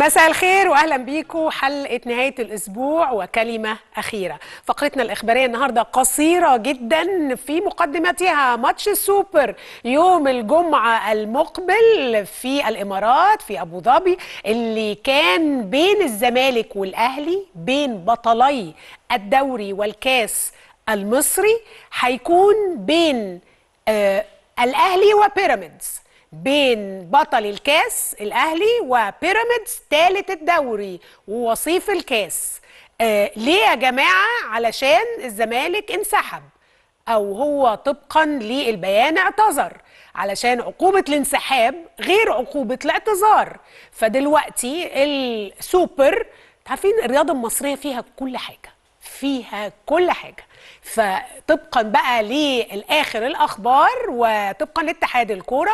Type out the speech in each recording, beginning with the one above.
مساء الخير واهلا بيكم حلقه نهايه الاسبوع وكلمه اخيره فقرتنا الاخباريه النهارده قصيره جدا في مقدمتها ماتش السوبر يوم الجمعه المقبل في الامارات في ابو ظبي اللي كان بين الزمالك والاهلي بين بطلي الدوري والكاس المصري هيكون بين آه الاهلي وبيراميدز بين بطل الكاس الاهلي وبيراميدز ثالث الدوري ووصيف الكاس آه ليه يا جماعه علشان الزمالك انسحب او هو طبقا للبيان اعتذر علشان عقوبه الانسحاب غير عقوبه الاعتذار فدلوقتي السوبر عارفين الرياضه المصريه فيها كل حاجه فيها كل حاجه فطبقا بقى للاخر الاخبار وطبقا لاتحاد الكوره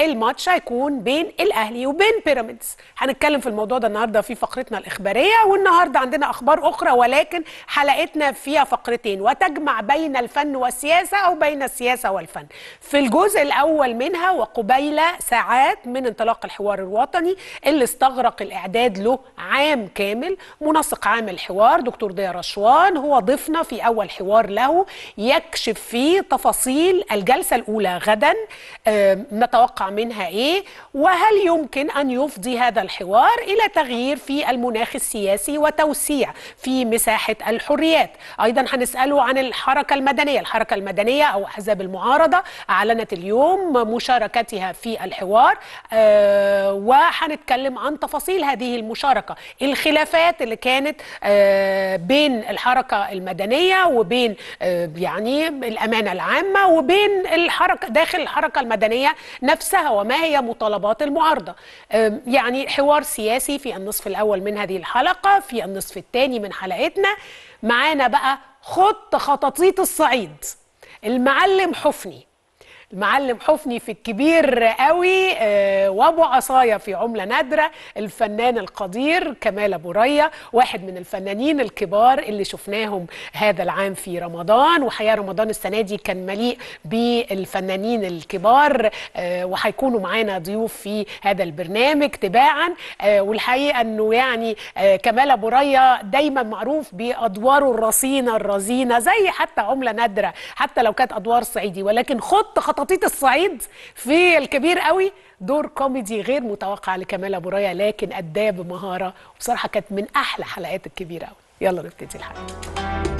الماتش هيكون بين الاهلي وبين بيراميدز هنتكلم في الموضوع ده النهارده في فقرتنا الاخباريه والنهارده عندنا اخبار اخرى ولكن حلقتنا فيها فقرتين وتجمع بين الفن والسياسه او بين السياسه والفن في الجزء الاول منها وقبيل ساعات من انطلاق الحوار الوطني اللي استغرق الاعداد له عام كامل منسق عام الحوار دكتور ضياء رشوان هو ضيفنا في اول حوار حوار له يكشف فيه تفاصيل الجلسة الأولى غدا نتوقع منها إيه وهل يمكن أن يفضي هذا الحوار إلى تغيير في المناخ السياسي وتوسيع في مساحة الحريات أيضا هنسأله عن الحركة المدنية الحركة المدنية أو أحزاب المعارضة أعلنت اليوم مشاركتها في الحوار آه، وهنتكلم عن تفاصيل هذه المشاركة الخلافات اللي كانت آه، بين الحركة المدنية وبين بين آه، يعني الامانه العامه وبين الحركه داخل الحركه المدنيه نفسها وما هي مطالبات المعارضه آه، يعني حوار سياسي في النصف الاول من هذه الحلقه في النصف الثاني من حلقتنا معانا بقى خط خطاطيط الصعيد المعلم حفني المعلم حفني في الكبير قوي آه، وابو عصايا في عمله نادره الفنان القدير كمال ابو ريا واحد من الفنانين الكبار اللي شفناهم هذا العام في رمضان وحياة رمضان السنه دي كان مليء بالفنانين الكبار آه، وهيكونوا معانا ضيوف في هذا البرنامج تباعا آه، والحقيقه انه يعني كمال ابو ريا دايما معروف بادواره الرصينه الرزينه زي حتى عمله نادره حتى لو كانت ادوار صعيدي ولكن خط خط خطاطيط الصعيد في الكبير قوي دور كوميدي غير متوقع لكمال ابو رايه لكن اداه بمهاره وبصراحه كانت من احلى حلقات الكبيره قوي يلا نبتدي الحلقه